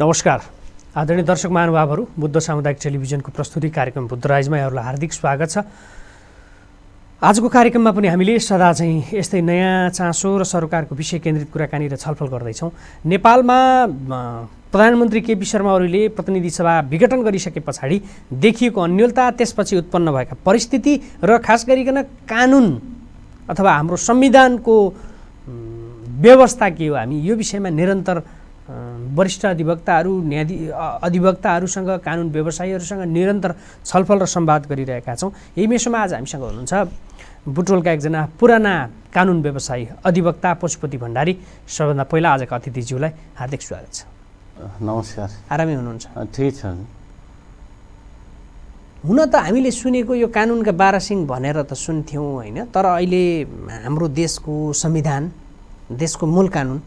नमस्कार आदरणीय दर्शक महानुभावहरू बुद्ध सामुदायिक टेलिभिजनको प्रस्तुति कार्यक्रम बुद्धराइजमा यहाँहरूलाई हार्दिक स्वागत छ आजको कार्यक्रममा पनि हामीले सदा चाहिँ यस्तै नयाँ चासो र सरकारको विषय केन्द्रित कुराकानी र छलफल गर्दैछौँ नेपालमा प्रधानमन्त्री केपी शर्मा ओलीले प्रतिनिधि सभा विघटन गरिसके पछाडि देखिएको अन्यलता त्यसपछि उत्पन्न भएका परिस्थिति र खास गरिकन कानुन अथवा हाम्रो संविधानको व्यवस्था के हो हामी यो विषयमा निरन्तर वरिष्ठ अधिवक्ताहरू न्यायाधि अधिवक्ताहरूसँग कानुन व्यवसायीहरूसँग निरन्तर छलफल र सम्वाद गरिरहेका छौँ यही मेसोमा आज हामीसँग हुनुहुन्छ बुटोलका एकजना पुराना कानुन व्यवसायी अधिवक्ता पशुपति भण्डारी सबभन्दा पहिला आजका अतिथिज्यूलाई हार्दिक स्वागत छ नमस्कार आरामै हुनुहुन्छ ठिक छ हुन त हामीले सुनेको यो कानुनका बारासिंह भनेर त सुन्थ्यौँ होइन तर अहिले हाम्रो देशको संविधान देशको मूल कानुन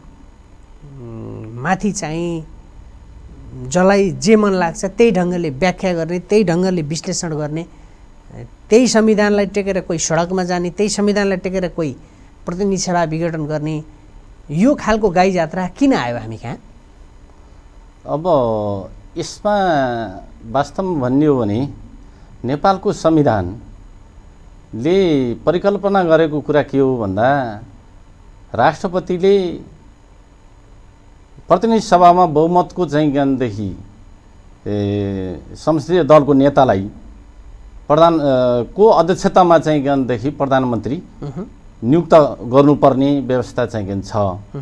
माथि चाहिँ जसलाई जे मन लाग्छ त्यही ढङ्गले व्याख्या गर्ने त्यही ढङ्गले विश्लेषण गर्ने त्यही संविधानलाई टेकेर कोही सडकमा जाने त्यही संविधानलाई टेकेर कोही प्रतिनिधि सभा विघटन गर्ने यो खालको गाई जात्रा किन आयो हामी कहाँ अब यसमा वास्तवमा भन्ने हो भने नेपालको संविधानले परिकल्पना गरेको कुरा के हो भन्दा राष्ट्रपतिले प्रतिनिधि सभामा बहुमतको चाहिँ ए संसदीय दलको नेतालाई प्रधान को अध्यक्षतामा चाहिँ प्रधानमन्त्री नियुक्त गर्नुपर्ने व्यवस्था चाहिँ छ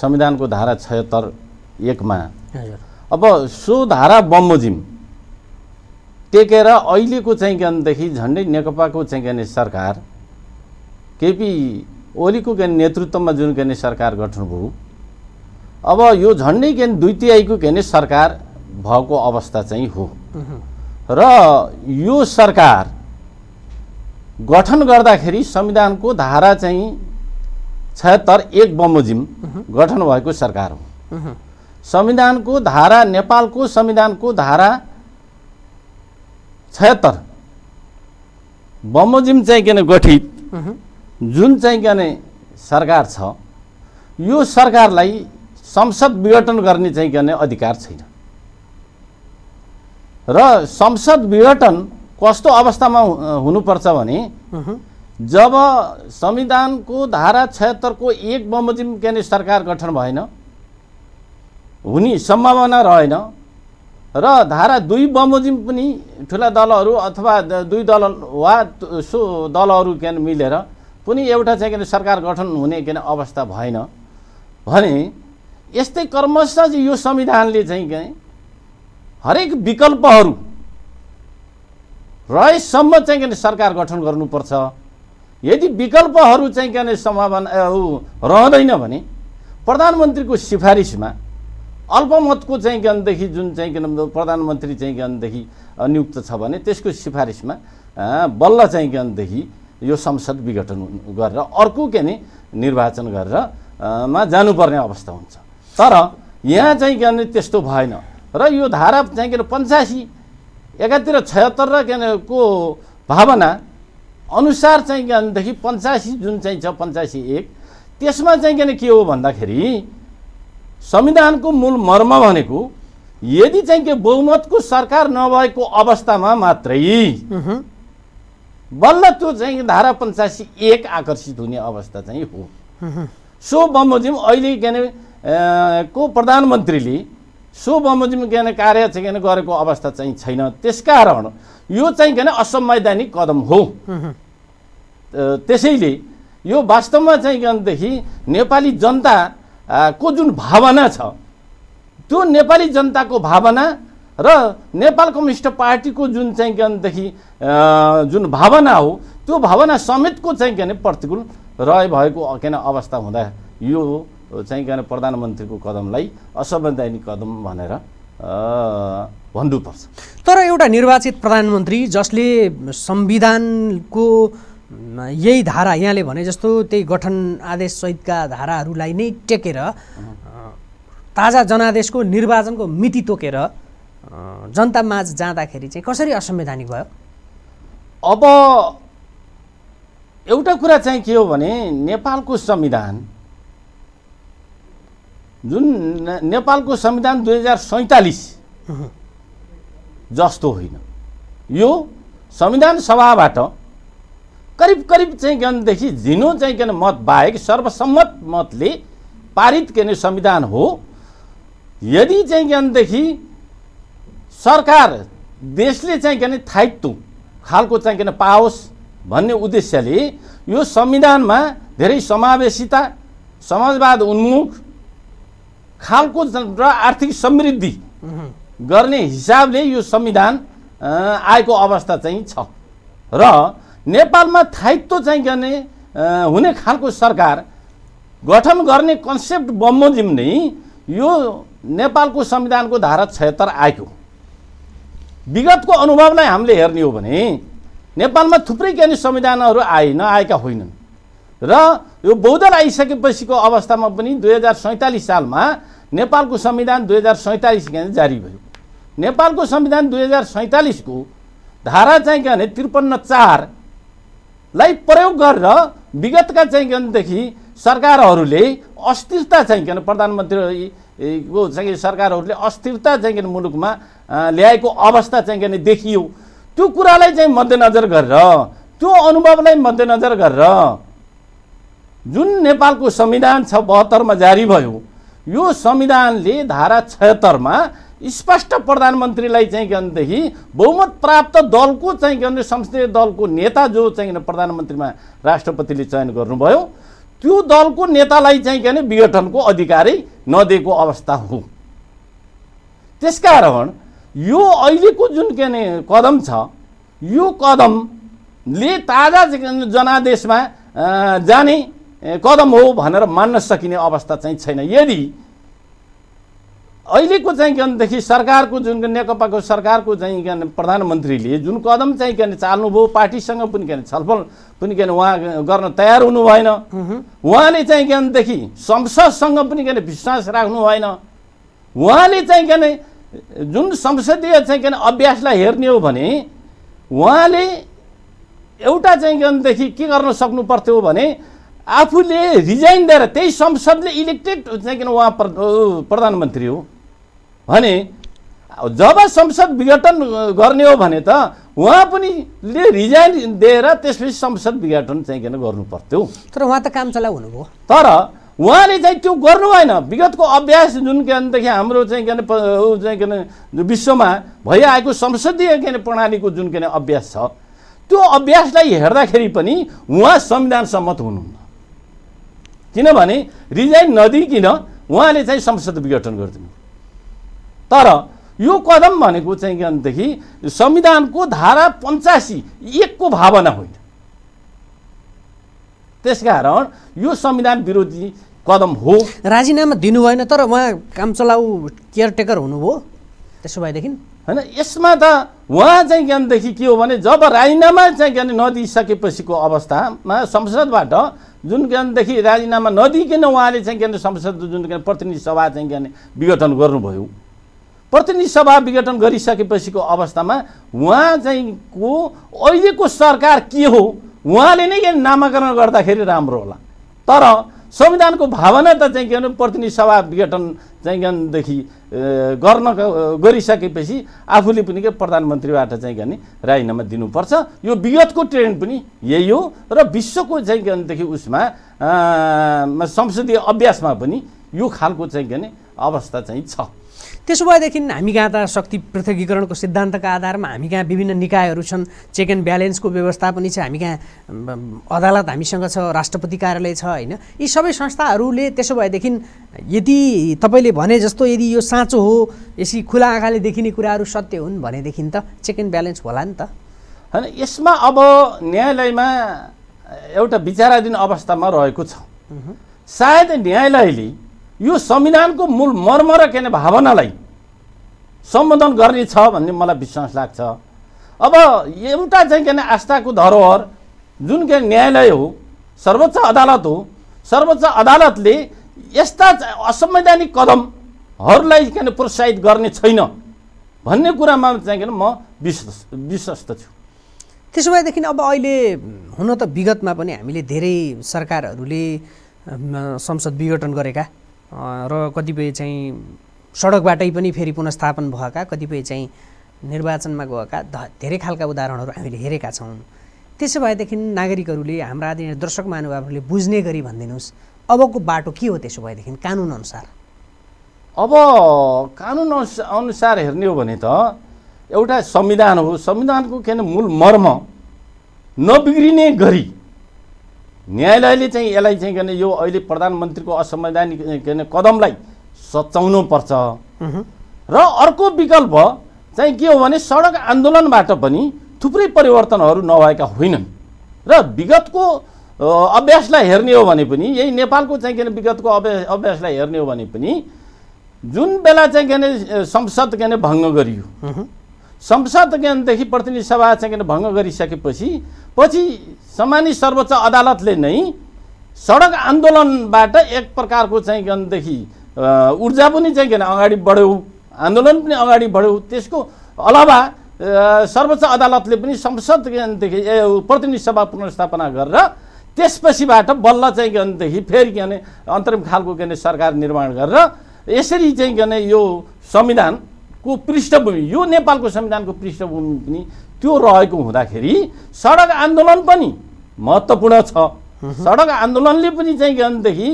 संविधानको धारा छयत्तर एकमा अब सो धारा बमोजिम टेकेर अहिलेको चाहिँ झन्डै नेकपाको चाहिँ सरकार केपी ओलीको ज्ञान नेतृत्वमा जुन गर्ने सरकार गठन भयो अब यो झन्डै के दुई तिहाईको के भने सरकार भएको अवस्था चाहिँ हो र यो सरकार गठन गर्दाखेरि संविधानको धारा चाहिँ छत्तर एक बमोजिम गठन भएको सरकार हो संविधानको धारा नेपालको संविधानको धारा छत्तर बमोजिम चाहिँ के गठित जुन चाहिँ के सरकार छ यो सरकारलाई संसद विघटन गर्ने चाहिँ के अधिकार छैन र संसद विघटन कस्तो अवस्थामा हुनुपर्छ भने जब संविधानको धारा छयत्तरको एक बमोजिम के सरकार गठन भएन हुने सम्भावना रहेन र धारा दुई बमोजिम पनि ठुला दलहरू अथवा दुई दल वा सो दलहरू के मिलेर पनि एउटा चाहिँ के सरकार गठन हुने के अवस्था भएन भने यस्तै कर्मश यो संविधानले चाहिँ के हरेक विकल्पहरू रहेसम्म चाहिँ के सरकार गठन गर्नुपर्छ यदि विकल्पहरू चाहिँ के समाधान रहँदैन भने प्रधानमन्त्रीको सिफारिसमा अल्पमतको चाहिँ ज्ञानदेखि जुन चाहिँ के प्रधानमन्त्री चाहिँ ज्ञानदेखि नियुक्त छ भने त्यसको सिफारिसमा बल्ल चाहिँ ज्ञानदेखि यो संसद विघटन गरेर अर्को के निर्वाचन गरेर मा जानुपर्ने अवस्था हुन्छ तर यहाँ चाहिँ के भने त्यस्तो भएन र यो धारा चाहिँ के अरे पन्चासी एकातिर छयत्तर र के अरे को भावना अनुसार चाहिँ के भनेदेखि पन्चासी जुन चाहिँ छ पन्चासी एक त्यसमा चाहिँ के अरे के हो भन्दाखेरि संविधानको मूल मर्म भनेको यदि चाहिँ के बहुमतको सरकार नभएको अवस्थामा मात्रै बल्ल त्यो चाहिँ धारा पन्चासी एक आकर्षित हुने अवस्था चाहिँ हो सो बमोजिम अहिले के अरे को प्रधानमन्त्रीले सो बमोजिम के कार्य चाहिँ गरेको अवस्था चाहिँ छैन त्यस कारण यो चाहिँ के असंवैधानिक कदम हो त्यसैले यो वास्तवमा चाहिँ के नेपाली जनता को जुन भावना छ त्यो नेपाली जनताको भावना र नेपाल कम्युनिस्ट पार्टीको जुन चाहिँ के भनेदेखि जुन भावना हो त्यो भावना समेतको चाहिँ के भने प्रतिकूल रह भएको के अवस्था हुँदा यो चाहिँ प्रधानमन्त्रीको कदमलाई असंवैधानिक कदम भनेर भन्नुपर्छ तर एउटा निर्वाचित प्रधानमन्त्री जसले संविधानको यही धारा यहाँले भने जस्तो त्यही गठन आदेशसहितका धाराहरूलाई नै टेकेर ताजा जनादेशको निर्वाचनको मिति तोकेर जनतामाझ जाँदाखेरि चाहिँ कसरी असंवैधानिक भयो अब एउटा कुरा चाहिँ के हो भने नेपालको संविधान जुन नेपालको संविधान दुई हजार सैँतालिस जस्तो होइन यो संविधान सभाबाट करिब करिब चाहिँ किनदेखि झिनो चाहिँ किन मत बाहेक सर्वसम्मत मतले पारित गर्ने संविधान हो यदि चाहिँ किनदेखि सरकार देशले चाहिँ किन थायित्व खालको चाहिँ किन पाओस् भन्ने उद्देश्यले यो संविधानमा धेरै समावेशिता समाजवाद उन्मुख खालको र आर्थिक समृद्धि गर्ने हिसाबले यो संविधान आएको अवस्था चाहिँ छ र नेपालमा थायित्व चाहिँ गर्ने हुने खालको सरकार गठन गर्ने कन्सेप्ट बमोजिम नै यो नेपालको संविधानको धारा छयत्तर आएको विगतको अनुभवलाई हामीले हेर्ने हो भने नेपालमा थुप्रै केही संविधानहरू आए नआएका होइनन् र यो बहुदल आइसकेपछिको अवस्थामा पनि दुई हजार सैँतालिस सालमा नेपालको संविधान दुई हजार सैँतालिस जारी भयो नेपालको संविधान दुई हजार सैँतालिसको धारा चाहिँ के भने त्रिपन्न चारलाई प्रयोग गरेर विगतका चाहिँ के भनेदेखि सरकारहरूले अस्थिरता चाहिँ के भने प्रधानमन्त्रीको चाहिँ सरकारहरूले अस्थिरता चाहिँ के मुलुकमा ल्याएको अवस्था चाहिँ के भने देखियो त्यो कुरालाई चाहिँ मध्यनजर गरेर त्यो अनुभवलाई मध्यनजर गरेर जुन नेपालको संविधान छ बहत्तरमा जारी भयो यो संविधानले धारा छयत्तरमा स्पष्ट प्रधानमन्त्रीलाई चाहिँ के भनेदेखि बहुमत प्राप्त दलको चाहिँ के भने संसदीय दलको नेता जो चाहिँ प्रधानमन्त्रीमा राष्ट्रपतिले चयन गर्नुभयो त्यो दलको नेतालाई चाहिँ के भने विघटनको अधिकारै नदिएको अवस्था हो त्यसकारण यो अहिलेको जुन के भने कदम छ यो कदमले ताजा जनादेशमा जाने कदम हो भनेर मान्न सकिने अवस्था चाहिँ छैन यदि अहिलेको चाहिँ भनेदेखि सरकारको जुन नेकपाको सरकारको चाहिँ प्रधानमन्त्रीले जुन कदम चाहिँ के चाल्नुभयो पार्टीसँग पनि के छलफल पनि के उहाँ गर्न तयार हुनु भएन उहाँले चाहिँ के भनेदेखि संसदसँग पनि के विश्वास राख्नु भएन उहाँले चाहिँ के जुन संसदीय चाहिँ के अभ्यासलाई हेर्ने हो भने उहाँले एउटा चाहिँ भनेदेखि के गर्न सक्नु पर्थ्यो भने आफूले रिजाइन दिएर त्यही संसदले इलेक्टेड चाहिँ किन उहाँ प्रधानमन्त्री हो भने जब संसद विघटन गर्ने हो भने त उहाँ पनि ले रिजाइन दिएर त्यसपछि संसद विघटन चाहिँ किन गर्नु पर्थ्यो तर उहाँ त काम चलाउ हुनुभयो तर उहाँले चाहिँ त्यो गर्नु भएन विगतको अभ्यास जुन के भनेदेखि हाम्रो चाहिँ के चाहिँ के विश्वमा भइआएको संसदीय के प्रणालीको जुन के अभ्यास छ त्यो अभ्यासलाई हेर्दाखेरि पनि उहाँ संविधान सम्मत हुनुहुन्न किनभने रिजाइन नदिइकन उहाँले चाहिँ संसद विघटन गरिदिनु तर यो कदम भनेको चाहिँ के भनेदेखि संविधानको धारा पन्चासी एकको भावना होइन त्यस कारण यो संविधान विरोधी कदम हो राजीनामा दिनु भएन तर उहाँ काम चलाउ केयरटेकर हुनुभयो त्यसो भएदेखि होइन यसमा त उहाँ चाहिँ ज्ञानदेखि के हो भने जब राजीनामा चाहिँ ज्ञान नदिइसकेपछिको अवस्थामा संसदबाट जुन कारणदेखि राजीनामा नदिइकन उहाँले चाहिँ के संसद जुन के प्रतिनिधि सभा चाहिँ के विघटन गर्नुभयो प्रतिनिधि सभा विघटन गरिसकेपछिको अवस्थामा उहाँ चाहिँ को अहिलेको सरकार के हो उहाँले नै नामाकरण गर्दाखेरि राम्रो होला तर संविधानको भावना त चाहिँ के भने प्रतिनिधि सभा विघटन चाहिँ भनेदेखि गर्न गरिसकेपछि आफूले पनि के प्रधानमन्त्रीबाट चाहिँ के भने राजीनामा दिनुपर्छ यो विगतको ट्रेन्ड पनि यही हो र विश्वको चाहिँ के भनेदेखि उसमा संसदीय अभ्यासमा पनि यो खालको चाहिँ के भने अवस्था चाहिँ छ त्यसो भएदेखि हामी कहाँ त शक्ति पृथकीकरणको सिद्धान्तका आधारमा हामी कहाँ विभिन्न निकायहरू छन् चेक एन्ड ब्यालेन्सको व्यवस्था पनि छ हामी कहाँ अदालत हामीसँग छ राष्ट्रपति कार्यालय छ होइन यी सबै संस्थाहरूले त्यसो भएदेखि यदि तपाईँले भने जस्तो यदि यो साँचो हो यसरी खुला आँखाले देखिने कुराहरू सत्य हुन् भनेदेखि त चेक एन्ड ब्यालेन्स होला नि त होइन यसमा अब न्यायालयमा एउटा विचाराधीन अवस्थामा रहेको छ सायद न्यायालयले यो संविधानको मूल मर्म र के भावनालाई सम्बोधन गर्ने छ भन्ने मलाई विश्वास लाग्छ अब एउटा चाहिँ के आस्थाको धरोहर जुन के न्यायालय हो सर्वोच्च अदालत हो सर्वोच्च अदालतले यस्ता असंवैधानिक कदमहरूलाई के प्रोत्साहित गर्ने छैन भन्ने कुरामा चाहिँ के म विश्व विश्वस्त छु त्यसो भएदेखि अब अहिले हुन त विगतमा पनि हामीले धेरै सरकारहरूले संसद विघटन गरेका र कतिपय चाहिँ सडकबाटै पनि फेरि पुनस्थापन भएका कतिपय चाहिँ निर्वाचनमा गएका धेरै खालका उदाहरणहरू हामीले हेरेका छौँ त्यसो भएदेखि नागरिकहरूले हाम्रा आदि दर्शक महानुभावहरूले बुझ्ने गरी भनिदिनुहोस् अबको बाटो के हो त्यसो भएदेखि अनुसार अब कानुन अनुसार हेर्ने हो भने त एउटा संविधान हो संविधानको के मूल मर्म नबिग्रिने गरी न्यायालयले चाहिँ यसलाई चाहिँ के यो अहिले प्रधानमन्त्रीको असंवैधानिक के अरे कदमलाई सचाउनु पर्छ र अर्को विकल्प चाहिँ के हो भने सडक आन्दोलनबाट पनि थुप्रै परिवर्तनहरू नभएका होइनन् र विगतको अभ्यासलाई हेर्ने हो भने पनि यही नेपालको चाहिँ के अरे विगतको अभ्यास अभ्यासलाई हेर्ने हो भने पनि जुन बेला चाहिँ के अरे संसद के अरे भङ्ग गरियो संसद ज्ञानदेखि प्रतिनिधि सभा चाहिँ भङ्ग गरिसकेपछि पछि सामान्य सर्वोच्च अदालतले नै सडक आन्दोलनबाट एक प्रकारको चाहिँ ज्ञानदेखि ऊर्जा पनि चाहिँ किन अगाडि बढ्यौँ आन्दोलन पनि अगाडि बढ्यौँ त्यसको अलावा सर्वोच्च अदालतले पनि संसद ज्ञानदेखि प्रतिनिधि सभा पुनर्स्थापना गरेर त्यसपछिबाट बल्ल चाहिँ ज्ञानदेखि फेरि के अन्तरिम खालको के सरकार निर्माण गरेर यसरी चाहिँ के यो संविधान को पृष्ठभूमि यो नेपालको संविधानको पृष्ठभूमि पनि त्यो रहेको हुँदाखेरि सडक आन्दोलन पनि महत्त्वपूर्ण छ सडक आन्दोलनले पनि चाहिँ के भनेदेखि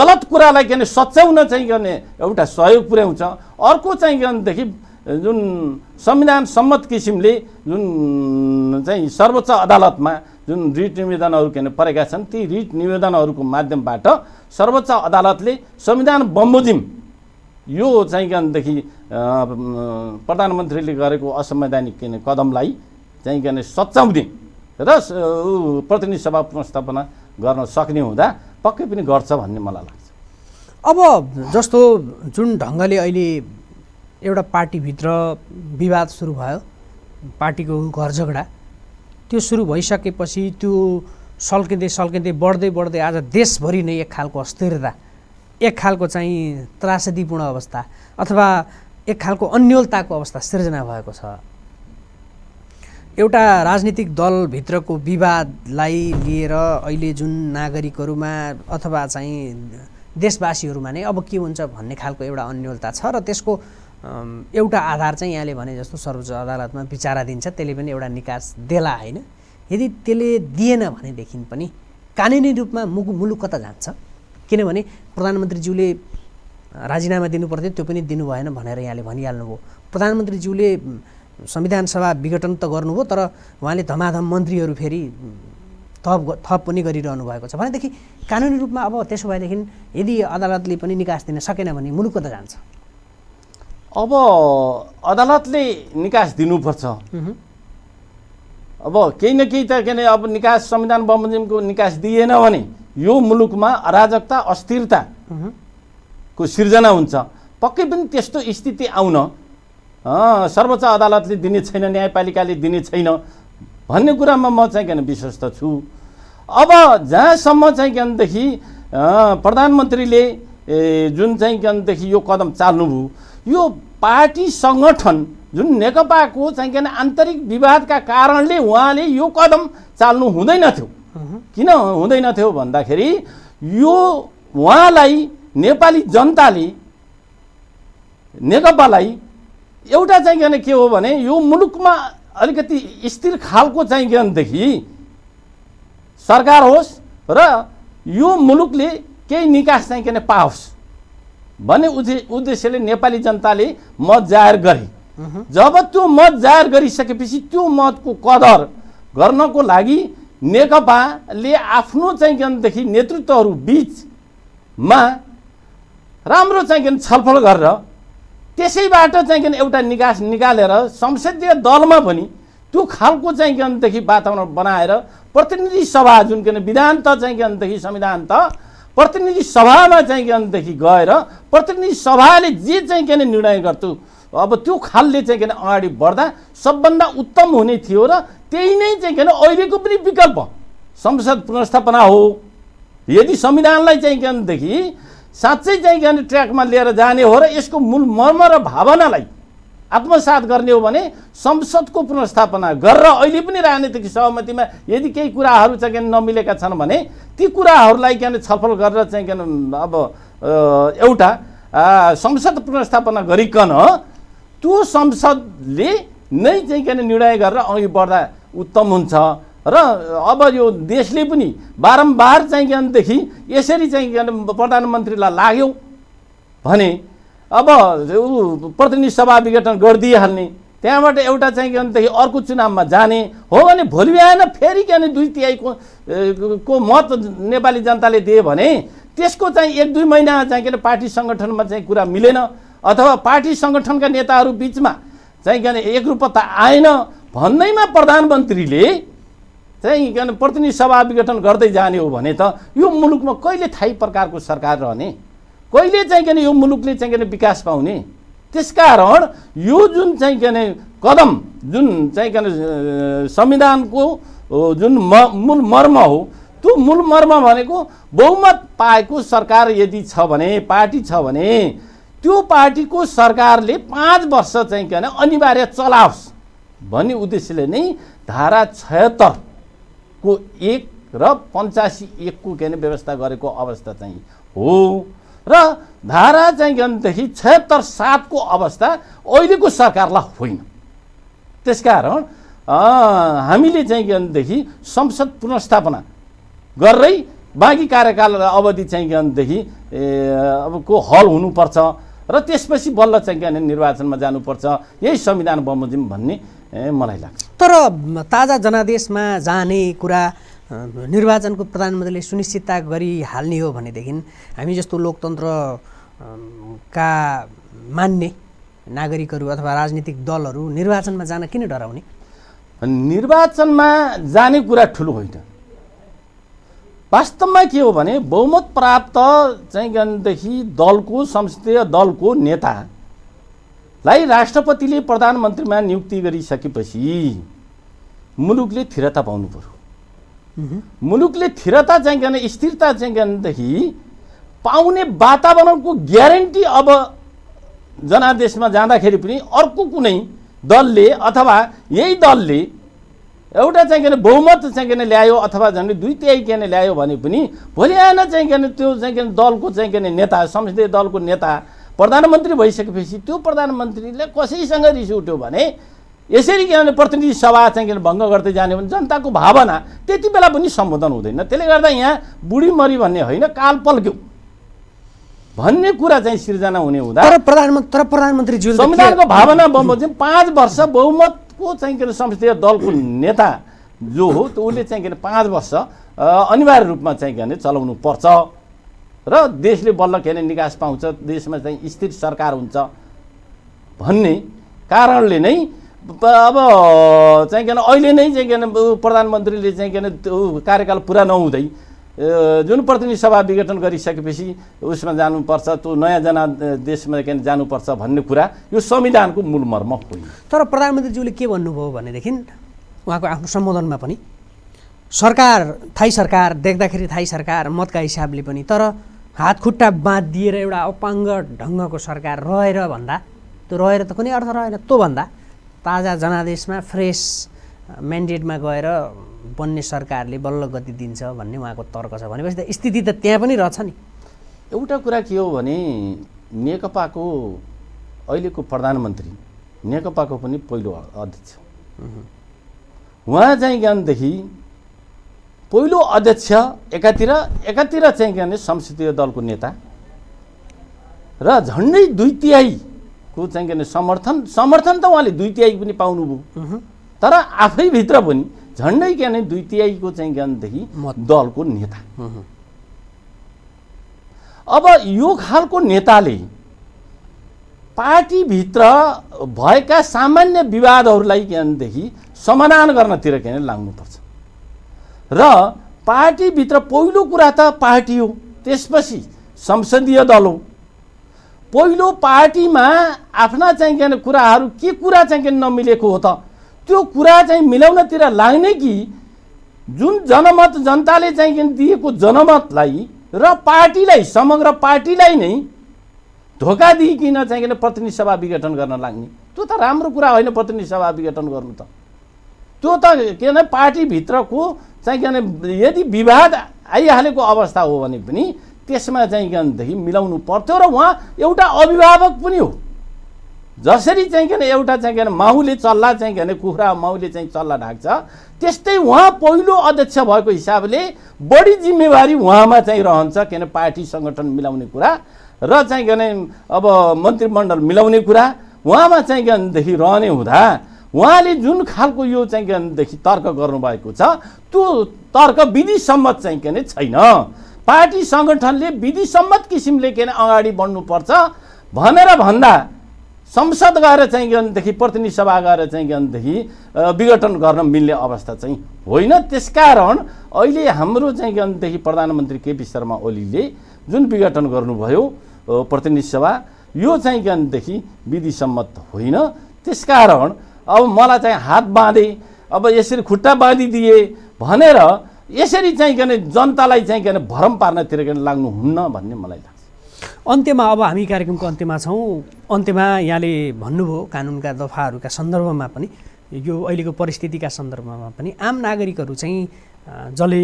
गलत कुरालाई के भने सच्याउन चाहिँ के भने एउटा सहयोग पुर्याउँछ अर्को चाहिँ के भनेदेखि जुन संविधान सम्मत किसिमले जुन चाहिँ सर्वोच्च अदालतमा जुन रिट निवेदनहरू के परेका छन् ती रिट निवेदनहरूको माध्यमबाट सर्वोच्च अदालतले संविधान बमोजिम यो चाहिँ किनदेखि प्रधानमन्त्रीले गरेको असंवैधानिक कदमलाई चाहिँ के सच्याउने र प्रतिनिधि सभा पुनस्थापना गर्न सक्ने हुँदा पक्कै पनि गर्छ भन्ने मलाई लाग्छ अब जस्तो जुन ढङ्गले अहिले एउटा पार्टीभित्र विवाद सुरु भयो पार्टीको घर झगडा त्यो सुरु भइसकेपछि त्यो सल्किँदै सल्किँदै बढ्दै बढ्दै आज देशभरि नै एक खालको अस्थिरता एक खालको चाहिँ त्रासदीपूर्ण अवस्था अथवा एक खालको अन्यलताको अवस्था सिर्जना भएको छ एउटा राजनीतिक दलभित्रको विवादलाई लिएर अहिले जुन नागरिकहरूमा अथवा चाहिँ देशवासीहरूमा नै अब के हुन्छ भन्ने खालको एउटा अन्यलता छ र त्यसको एउटा आधार चाहिँ यहाँले भने जस्तो सर्वोच्च अदालतमा विचारा दिन्छ त्यसले पनि एउटा निकास देला होइन यदि त्यसले दिएन भनेदेखि पनि कानुनी रूपमा मुगु मुलुक कता जान्छ किनभने प्रधानमन्त्रीज्यूले राजीनामा दिनुपर्थ्यो त्यो पनि दिनु भएन भनेर यहाँले भनिहाल्नुभयो प्रधानमन्त्रीज्यूले संविधान सभा विघटन त गर्नुभयो तर उहाँले धमाधम मन्त्रीहरू फेरि थप थप पनि गरिरहनु भएको छ भनेदेखि कानुनी रूपमा अब त्यसो भएदेखि यदि अदालतले पनि निकास दिन सकेन भने मुलुक त जान्छ अब अदालतले निकास दिनुपर्छ अब केही न केही त के अरे अब निकास संविधान बमोजिमको निकास दिएन भने यो मुलुकमा अराजकता अस्थिरताको सिर्जना हुन्छ पक्कै पनि त्यस्तो स्थिति आउन सर्वोच्च अदालतले दिने छैन न्यायपालिकाले दिने छैन भन्ने कुरामा म चाहिँ किन विश्वस्त छु अब जहाँसम्म चाहिँ किनदेखि प्रधानमन्त्रीले जुन चाहिँ किनदेखि यो कदम चाल्नुभयो यो पार्टी सङ्गठन जुन नेकपाको चाहिँ किन आन्तरिक विवादका कारणले उहाँले यो कदम चाल्नु हुँदैन किन हुँदैन थियो भन्दाखेरि यो उहाँलाई नेपाली जनताले नेकपालाई एउटा चाहिँ के के हो भने यो मुलुकमा अलिकति स्थिर खालको चाहिँ ज्ञानदेखि सरकार होस् र यो मुलुकले केही निकास चाहिँ के पाओस् भन्ने उद्देश्यले नेपाली जनताले मत जाहेर गरे जब त्यो मत जाहेर गरिसकेपछि त्यो मतको कदर गर्नको लागि नेकपाले आफ्नो चाहिँ के भनेदेखि नेतृत्वहरू बिचमा राम्रो चाहिँ के छलफल गरेर त्यसैबाट चाहिँ के एउटा निकास निकालेर संसदीय दलमा पनि त्यो खालको चाहिँ के भनेदेखि वातावरण बनाएर प्रतिनिधि सभा जुन के विधान त चाहिँ के भनेदेखि संविधान त प्रतिनिधि सभामा चाहिँ के भनेदेखि गएर प्रतिनिधि सभाले जे चाहिँ के निर्णय गर्थ्यो अब त्यो खालले चाहिँ के अरे अगाडि बढ्दा सबभन्दा उत्तम हुने थियो र त्यही नै चाहिँ के किन अहिलेको पनि विकल्प संसद पुनर्स्थापना हो यदि संविधानलाई चाहिँ के किनदेखि साँच्चै चाहिँ के ट्र्याकमा लिएर जाने हो र यसको मूल मर्म र भावनालाई आत्मसात गर्ने हो भने संसदको पुनर्स्थापना गरेर अहिले पनि राजनीतिक सहमतिमा यदि केही कुराहरू चाहिँ के नमिलेका छन् भने ती कुराहरूलाई के छलफल गरेर चाहिँ के अब एउटा संसद पुनर्स्थापना गरिकन त्यो संसदले नै चाहिँ के अरे निर्णय गरेर अघि बढ्दा उत्तम हुन्छ र अब यो देशले पनि बारम्बार चाहिँ किनदेखि यसरी चाहिँ किन प्रधानमन्त्रीलाई लाग्यो भने अब ऊ प्रतिनिधि सभा विघटन गरिदिइहाल्ने त्यहाँबाट एउटा चाहिँ किनदेखि अर्को चुनावमा जाने हो भने भोलि बिहान फेरि किन दुई तिहाईको को मत नेपाली जनताले दिए भने त्यसको चाहिँ एक दुई महिना चाहिँ अरे पार्टी सङ्गठनमा चाहिँ कुरा मिलेन अथवा पार्टी सङ्गठनका नेताहरू बिचमा चाहिँ के एकरूपता आएन भन्दैमा प्रधानमन्त्रीले चाहिँ के प्रतिनिधि सभा विघटन गर्दै जाने हो भने त यो मुलुकमा कहिले थाहै प्रकारको सरकार रहने कहिले चाहिँ के यो मुलुकले चाहिँ के विकास पाउने त्यसकारण यो जुन चाहिँ के कदम जुन चाहिँ के संविधानको जुन म मूल मर्म हो त्यो मूल मर्म भनेको बहुमत पाएको सरकार यदि छ भने पार्टी छ भने त्यो पार्टीको सरकारले पाँच वर्ष चाहिँ के भने अनिवार्य चलाओस् भन्ने उद्देश्यले नै धारा छयत्तरको एक र पन्चासी एकको के भने व्यवस्था गरेको अवस्था चाहिँ हो र धारा चाहिँ के भनेदेखि छयत्तर सातको अवस्था अहिलेको सरकारलाई होइन त्यसकारण हामीले चाहिँ के भनेदेखि संसद पुनर्स्थापना गर्दै बाँकी कार्यकाल अवधि चाहिँ के भनेदेखि अब को हल हुनुपर्छ र त्यसपछि बल्ल चाहिँ किन निर्वाचनमा जानुपर्छ यही संविधान बमोजिम भन्ने मलाई लाग्छ तर ताजा जनादेशमा जाने कुरा निर्वाचनको प्रधानमन्त्रीले सुनिश्चितता गरिहाल्ने हो भनेदेखि हामी जस्तो लोकतन्त्र का मान्ने नागरिकहरू अथवा राजनीतिक दलहरू निर्वाचनमा जान किन डराउने निर्वाचनमा जाने कुरा ठुलो होइन वास्तवमा के हो भने बहुमत प्राप्त चाहिँ दलको संसदीय दलको नेतालाई राष्ट्रपतिले प्रधानमन्त्रीमा नियुक्ति गरिसकेपछि मुलुकले थिरता पाउनु पऱ्यो मुलुकले स्थिरता चाहिँ स्थिरता चाहिँ पाउने वातावरणको ग्यारेन्टी अब जनादेशमा जाँदाखेरि पनि अर्को कुनै दलले अथवा यही दलले एउटा चाहिँ के अरे बहुमत चाहिँ के अरे ल्यायो अथवा झन् दुई तिहाई के अरे ल्यायो भने पनि भोलि आएन चाहिँ के अरे त्यो चाहिँ के अरे दलको चाहिँ के अरे नेता संसदीय दलको नेता प्रधानमन्त्री भइसकेपछि त्यो प्रधानमन्त्रीले कसैसँग रिस उठ्यो भने यसरी किनभने प्रतिनिधि सभा चाहिँ किन भङ्ग गर्दै जाने भने जनताको भावना त्यति बेला पनि सम्बोधन हुँदैन त्यसले गर्दा यहाँ बुढी बुढीमरी भन्ने होइन काल पल्क्यो भन्ने कुरा चाहिँ सिर्जना हुने हुँदा तर प्रधानमन्त्री तर प्रधानमन्त्रीज्यू संविधानको भावना पाँच वर्ष बहुमत को चाहिँ के अरे संसदीय दलको नेता जो हो त्यो उसले चाहिँ के अरे पाँच वर्ष अनिवार्य रूपमा चाहिँ के अरे चलाउनु पर्छ र देशले बल्ल के अरे निकास पाउँछ देशमा चाहिँ स्थिर सरकार हुन्छ भन्ने कारणले नै अब चाहिँ के अरे अहिले नै चाहिँ के अरे प्रधानमन्त्रीले चाहिँ के अरे त्यो कार्यकाल पुरा नहुँदै जुन प्रतिनिधि सभा विघटन गरिसकेपछि उसमा जानुपर्छ त्यो नयाँ जनादेशमा के जानुपर्छ भन्ने कुरा यो संविधानको मूल मर्म होइन तर प्रधानमन्त्रीज्यूले के भन्नुभयो भनेदेखि उहाँको आफ्नो सम्बोधनमा पनि सरकार थाई सरकार देख्दाखेरि थाई सरकार मतका हिसाबले पनि तर हात खुट्टा बाँध दिएर एउटा अपाङ्ग ढङ्गको सरकार रहेर भन्दा त्यो रहेर त कुनै अर्थ रहेन भन्दा ताजा जनादेशमा फ्रेस म्यान्डेटमा गएर बन्ने सरकारले बल्ल गति दिन्छ भन्ने उहाँको तर्क छ भनेपछि त स्थिति त त्यहाँ पनि रहेछ नि एउटा कुरा के हो भने नेकपाको अहिलेको प्रधानमन्त्री नेकपाको पनि पहिलो अध्यक्ष उहाँ चाहिँ ज्ञानदेखि पहिलो अध्यक्ष एकातिर एकातिर चाहिँ के भने संसदीय दलको नेता र झन्डै दुई तिहाईको चाहिँ के भने समर्थन समर्थन त उहाँले दुई तिहाई पनि पाउनुभयो तर आफैभित्र पनि झन्डै ज्ञानै दुई तिहाईको चाहिँ ज्ञानदेखि दलको नेता अब यो खालको नेताले पार्टीभित्र भएका सामान्य विवादहरूलाई ज्ञानदेखि समाधान गर्नतिर किन लाग्नुपर्छ र पार्टीभित्र पहिलो कुरा त पार्टी हो त्यसपछि संसदीय दल हो पहिलो पार्टीमा आफ्ना चाहिँ कुराहरू के कुरा चाहिँ नमिलेको हो त त्यो कुरा चाहिँ मिलाउनतिर लाग्ने कि जुन जनमत जनताले चाहिँ दिएको जनमतलाई र पार्टीलाई समग्र पार्टीलाई नै धोका दिइकन चाहिँ किन प्रतिनिधि सभा विघटन गर्न लाग्ने त्यो त राम्रो कुरा होइन प्रतिनिधि सभा विघटन गर्नु त त्यो त के भने पार्टीभित्रको चाहिँ के भने यदि विवाद आइहालेको अवस्था हो भने पनि त्यसमा चाहिँ भनेदेखि मिलाउनु पर्थ्यो र उहाँ एउटा अभिभावक पनि हो जसरी चाहिँ के भने एउटा चाहिँ के अरे माहुले चल्ला चाहिँ के अरे कुखुरा माउले चाहिँ चल्ला ढाक्छ त्यस्तै उहाँ पहिलो अध्यक्ष भएको हिसाबले बढी जिम्मेवारी उहाँमा चाहिँ रहन्छ किन पार्टी सङ्गठन मिलाउने कुरा र चाहिँ के अरे अब मन्त्रीमण्डल मिलाउने कुरा उहाँमा चाहिँ के भनेदेखि रहने हुँदा उहाँले जुन खालको यो चाहिँ के भनेदेखि तर्क गर्नुभएको छ त्यो तर्क विधिसम्मत चाहिँ के अरे छैन पार्टी सङ्गठनले विधिसम्मत किसिमले के अरे अगाडि बढ्नुपर्छ भनेर भन्दा संसद गएर चाहिँ भनेदेखि प्रतिनिधि सभा गएर चाहिँ भनेदेखि विघटन गर्न मिल्ने अवस्था चाहिँ होइन त्यसकारण अहिले हाम्रो चाहिँ भनेदेखि प्रधानमन्त्री केपी शर्मा ओलीले जुन विघटन गर्नुभयो प्रतिनिधि सभा यो चाहिँ भनेदेखि विधिसम्मत होइन त्यसकारण अब मलाई चाहिँ हात बाँधे अब यसरी खुट्टा बाँधिदिए भनेर यसरी चाहिँ के जनतालाई चाहिँ के भरम पार्नतिर लाग्नुहुन्न भन्ने मलाई लाग्छ अन्त्यमा अब हामी कार्यक्रमको अन्त्यमा छौँ अन्त्यमा यहाँले भन्नुभयो कानुनका दफाहरूका सन्दर्भमा पनि यो अहिलेको परिस्थितिका सन्दर्भमा पनि आम नागरिकहरू चाहिँ जसले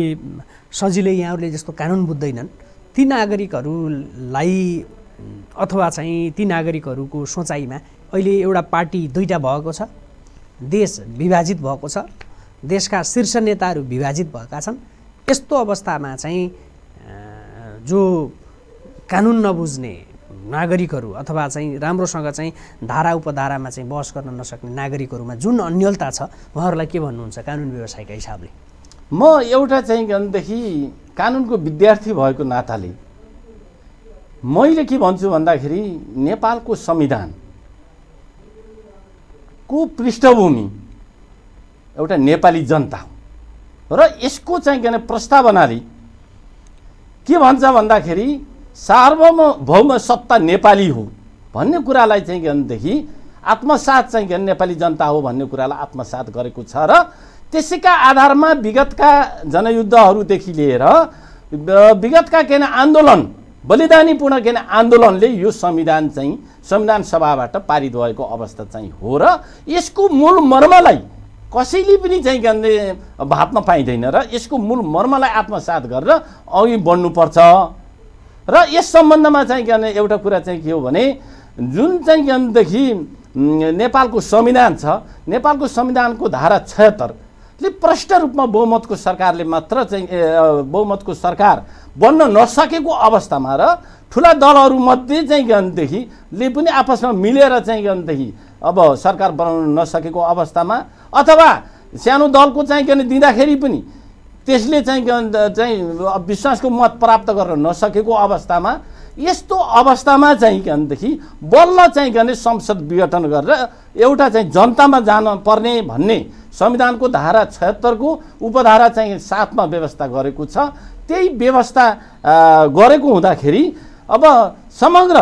सजिलै यहाँहरूले जस्तो कानुन बुझ्दैनन् ती नागरिकहरूलाई अथवा चाहिँ ती नागरिकहरूको सोचाइमा अहिले एउटा पार्टी दुईवटा भएको छ देश विभाजित भएको छ देशका शीर्ष नेताहरू विभाजित भएका छन् यस्तो अवस्थामा चाहिँ जो कानुन नबुझ्ने नागरिकहरू अथवा चाहिँ राम्रोसँग चाहिँ धारा उपधारामा चाहिँ बहस गर्न नसक्ने नागरिकहरूमा जुन अन्यलता छ उहाँहरूलाई के भन्नुहुन्छ कानुन व्यवसायका हिसाबले म एउटा चाहिँ भनेदेखि कानुनको विद्यार्थी भएको नाताले मैले के भन्छु भन्दाखेरि नेपालको संविधान को पृष्ठभूमि एउटा नेपाली जनता हो र यसको चाहिँ के प्रस्तावनाले के भन्छ भन्दाखेरि सार्वभौम भौम सत्ता नेपाली हो भन्ने कुरालाई चाहिँ के भनेदेखि आत्मसात चाहिँ के नेपाली जनता हो भन्ने कुरालाई आत्मसात गरेको छ र त्यसैका आधारमा विगतका जनयुद्धहरूदेखि लिएर विगतका के आन्दोलन बलिदानीपूर्ण के आन्दोलनले यो संविधान चाहिँ संविधान सभाबाट पारित भएको अवस्था चाहिँ हो र यसको मूल मर्मलाई कसैले पनि चाहिँ के भात्न पाइँदैन र यसको मूल मर्मलाई आत्मसात गरेर अघि बढ्नुपर्छ र यस सम्बन्धमा चाहिँ के भने एउटा कुरा चाहिँ के हो भने जुन चाहिँ भनेदेखि नेपालको संविधान छ नेपालको संविधानको धारा छयत्तरले प्रष्ट रूपमा बहुमतको सरकारले मात्र चाहिँ बहुमतको सरकार बन्न नसकेको अवस्थामा र ठुला दलहरूमध्ये चाहिँ भनेदेखिले पनि आपसमा मिलेर चाहिँ भनेदेखि अब सरकार बनाउन नसकेको अवस्थामा अथवा सानो दलको चाहिँ के भने दिँदाखेरि पनि त्यसले चाहिँ के चाहिँ विश्वासको मत प्राप्त गर्न नसकेको अवस्थामा यस्तो अवस्थामा चाहिँ के भनेदेखि बल्ल चाहिँ के भने संसद विघटन गरेर एउटा चाहिँ जनतामा जान पर्ने भन्ने संविधानको धारा छत्तरको उपधारा चाहिँ सातमा व्यवस्था गरेको छ त्यही व्यवस्था गरेको हुँदाखेरि अब समग्र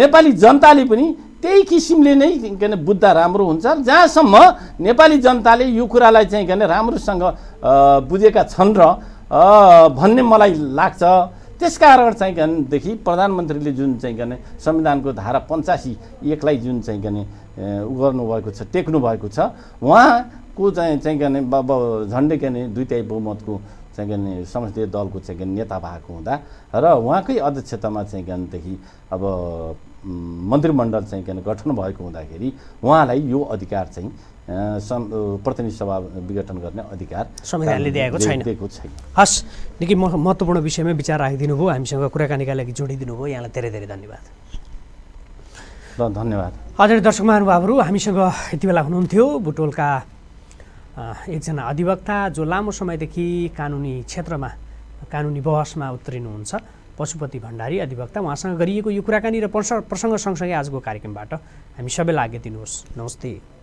नेपाली जनताले पनि त्यही किसिमले नै के अरे बुझ्दा राम्रो हुन्छ जहाँसम्म नेपाली जनताले यो कुरालाई चाहिँ के अरे राम्रोसँग बुझेका छन् र भन्ने मलाई लाग्छ त्यस कारण चाहिँ कहाँदेखि प्रधानमन्त्रीले जुन चाहिँ के संविधानको धारा पन्चासी एकलाई जुन चाहिँ के ऊ गर्नुभएको छ टेक्नुभएको छ उहाँको चाहिँ चाहिँ के अब झन्डै के दुई तिहाई बहुमतको चाहिँ के संसदीय दलको चाहिँ नेता भएको हुँदा र उहाँकै अध्यक्षतामा चाहिँ कहाँदेखि अब मन्त्रीमण्डल चाहिँ किन गठन भएको हुँदाखेरि उहाँलाई यो अधिकार चाहिँ प्रतिनिधि सभा विघटन गर्ने अधिकार संविधानले दिएको छैन दिएको हस् निकै महत्त्वपूर्ण विषयमै विचार राखिदिनु भयो हामीसँग कुराकानीका लागि जोडिदिनु भयो यहाँलाई धेरै धेरै धन्यवाद धन्यवाद हजुर दर्शक महानुभावहरू हामीसँग यति बेला हुनुहुन्थ्यो बुटोलका एकजना अधिवक्ता जो लामो समयदेखि कानुनी क्षेत्रमा कानुनी बहसमा उत्रिनुहुन्छ पशुपति भण्डारी अधिवक्ता उहाँसँग गरिएको यो कुराकानी र प्रसङ्ग सँगसँगै आजको कार्यक्रमबाट हामी सबैलाई आज्ञा दिनुहोस् नमस्ते